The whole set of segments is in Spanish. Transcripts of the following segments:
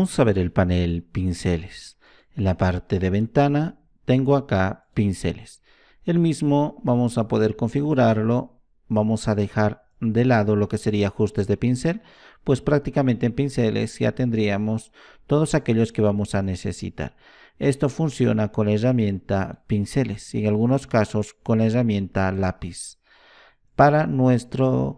Vamos a ver el panel pinceles. En la parte de ventana tengo acá pinceles. El mismo vamos a poder configurarlo. Vamos a dejar de lado lo que sería ajustes de pincel, pues prácticamente en pinceles ya tendríamos todos aquellos que vamos a necesitar. Esto funciona con la herramienta pinceles y en algunos casos con la herramienta lápiz. Para nuestro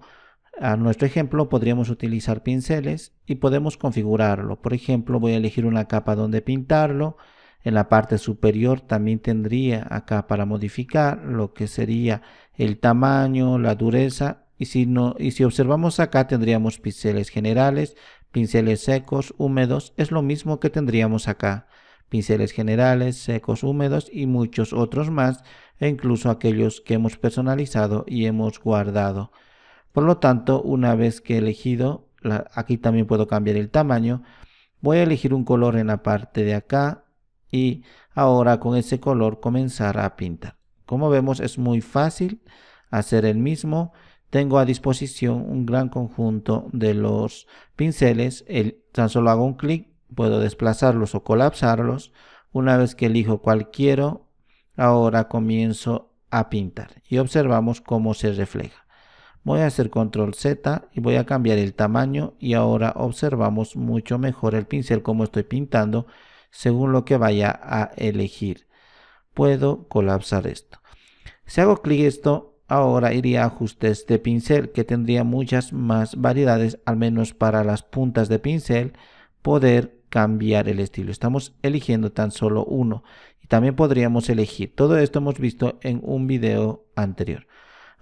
a nuestro ejemplo podríamos utilizar pinceles y podemos configurarlo. Por ejemplo, voy a elegir una capa donde pintarlo. En la parte superior también tendría acá para modificar lo que sería el tamaño, la dureza. Y si, no, y si observamos acá tendríamos pinceles generales, pinceles secos, húmedos. Es lo mismo que tendríamos acá. Pinceles generales, secos, húmedos y muchos otros más. E incluso aquellos que hemos personalizado y hemos guardado. Por lo tanto, una vez que he elegido, aquí también puedo cambiar el tamaño, voy a elegir un color en la parte de acá y ahora con ese color comenzar a pintar. Como vemos es muy fácil hacer el mismo. Tengo a disposición un gran conjunto de los pinceles. El, tan solo hago un clic, puedo desplazarlos o colapsarlos. Una vez que elijo cual ahora comienzo a pintar y observamos cómo se refleja. Voy a hacer control Z y voy a cambiar el tamaño y ahora observamos mucho mejor el pincel como estoy pintando según lo que vaya a elegir. Puedo colapsar esto. Si hago clic esto, ahora iría a ajustes de pincel que tendría muchas más variedades, al menos para las puntas de pincel, poder cambiar el estilo. Estamos eligiendo tan solo uno y también podríamos elegir. Todo esto hemos visto en un video anterior.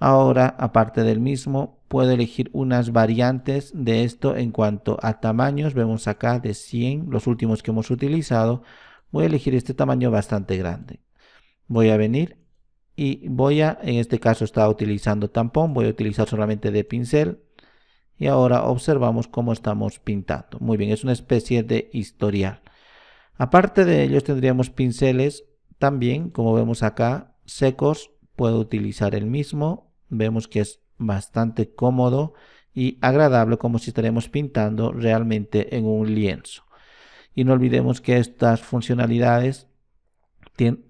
Ahora, aparte del mismo, puedo elegir unas variantes de esto en cuanto a tamaños. Vemos acá de 100, los últimos que hemos utilizado. Voy a elegir este tamaño bastante grande. Voy a venir y voy a, en este caso estaba utilizando tampón, voy a utilizar solamente de pincel. Y ahora observamos cómo estamos pintando. Muy bien, es una especie de historial. Aparte de ellos tendríamos pinceles también, como vemos acá, secos. Puedo utilizar el mismo vemos que es bastante cómodo y agradable como si estaremos pintando realmente en un lienzo. Y no olvidemos que estas funcionalidades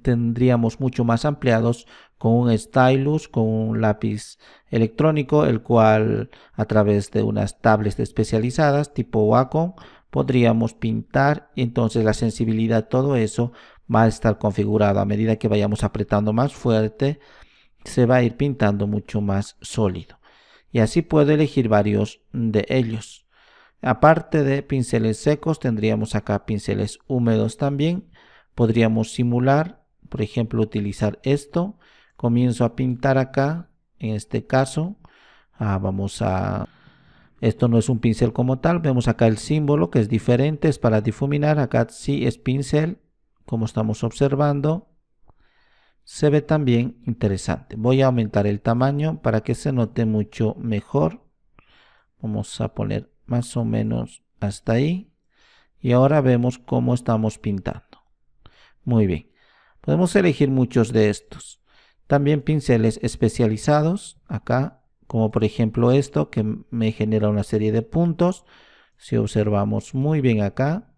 tendríamos mucho más ampliados con un stylus, con un lápiz electrónico, el cual a través de unas tablets especializadas tipo Wacom podríamos pintar y entonces la sensibilidad, todo eso va a estar configurado a medida que vayamos apretando más fuerte se va a ir pintando mucho más sólido. Y así puedo elegir varios de ellos. Aparte de pinceles secos, tendríamos acá pinceles húmedos también. Podríamos simular, por ejemplo, utilizar esto. Comienzo a pintar acá, en este caso. Ah, vamos a... Esto no es un pincel como tal. Vemos acá el símbolo que es diferente, es para difuminar. Acá sí es pincel, como estamos observando se ve también interesante. Voy a aumentar el tamaño para que se note mucho mejor. Vamos a poner más o menos hasta ahí. Y ahora vemos cómo estamos pintando. Muy bien. Podemos elegir muchos de estos. También pinceles especializados. Acá, como por ejemplo esto que me genera una serie de puntos. Si observamos muy bien acá.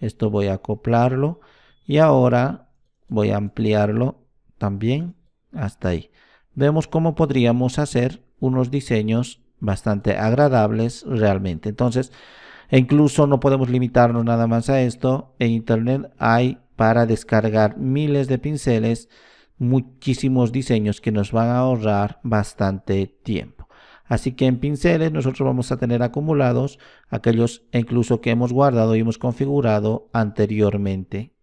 Esto voy a acoplarlo. Y ahora voy a ampliarlo también hasta ahí. Vemos cómo podríamos hacer unos diseños bastante agradables realmente. Entonces, e incluso no podemos limitarnos nada más a esto. En Internet hay para descargar miles de pinceles, muchísimos diseños que nos van a ahorrar bastante tiempo. Así que en pinceles nosotros vamos a tener acumulados aquellos incluso que hemos guardado y hemos configurado anteriormente